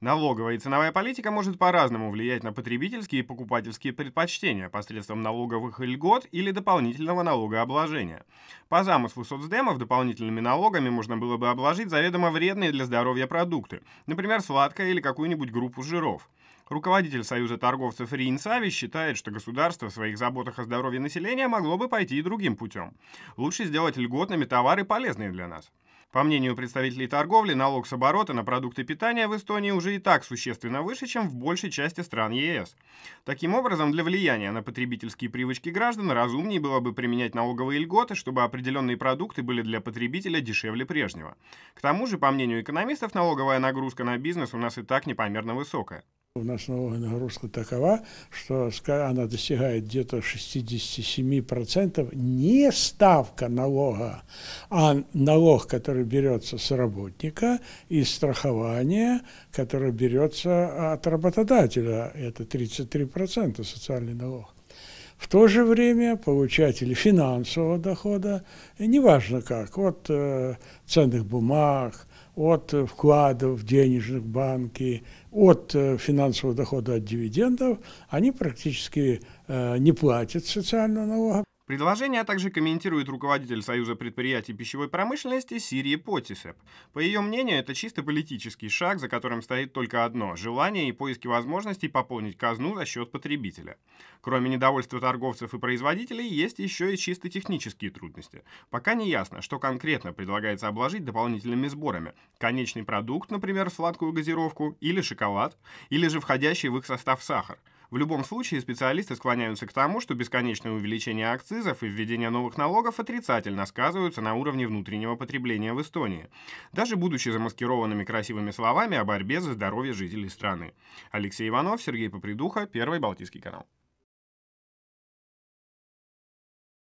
Налоговая и ценовая политика может по-разному влиять на потребительские и покупательские предпочтения посредством налоговых льгот или дополнительного налогообложения. По замыслу соцдемов дополнительными налогами можно было бы обложить заведомо вредные для здоровья продукты, например, сладкое или какую-нибудь группу жиров. Руководитель Союза торговцев Рин Сави считает, что государство в своих заботах о здоровье населения могло бы пойти и другим путем. Лучше сделать льготными товары полезные для нас. По мнению представителей торговли, налог с оборота на продукты питания в Эстонии уже и так существенно выше, чем в большей части стран ЕС. Таким образом, для влияния на потребительские привычки граждан разумнее было бы применять налоговые льготы, чтобы определенные продукты были для потребителя дешевле прежнего. К тому же, по мнению экономистов, налоговая нагрузка на бизнес у нас и так непомерно высокая. У нас новая нагрузка такова, что она достигает где-то 67%. Не ставка налога, а налог, который берется с работника, и страхование, которое берется от работодателя. Это 33% социальный налог. В то же время получатели финансового дохода, неважно как, от э, ценных бумаг, от вкладов денежных банки, от э, финансового дохода от дивидендов, они практически э, не платят социального налога. Предложение а также комментирует руководитель Союза предприятий пищевой промышленности Сирии Потисеп. По ее мнению, это чисто политический шаг, за которым стоит только одно – желание и поиски возможностей пополнить казну за счет потребителя. Кроме недовольства торговцев и производителей, есть еще и чисто технические трудности. Пока не ясно, что конкретно предлагается обложить дополнительными сборами. Конечный продукт, например, сладкую газировку или шоколад, или же входящий в их состав сахар – в любом случае специалисты склоняются к тому, что бесконечное увеличение акцизов и введение новых налогов отрицательно сказываются на уровне внутреннего потребления в Эстонии, даже будучи замаскированными красивыми словами о борьбе за здоровье жителей страны. Алексей Иванов, Сергей Попридуха, Первый Балтийский канал.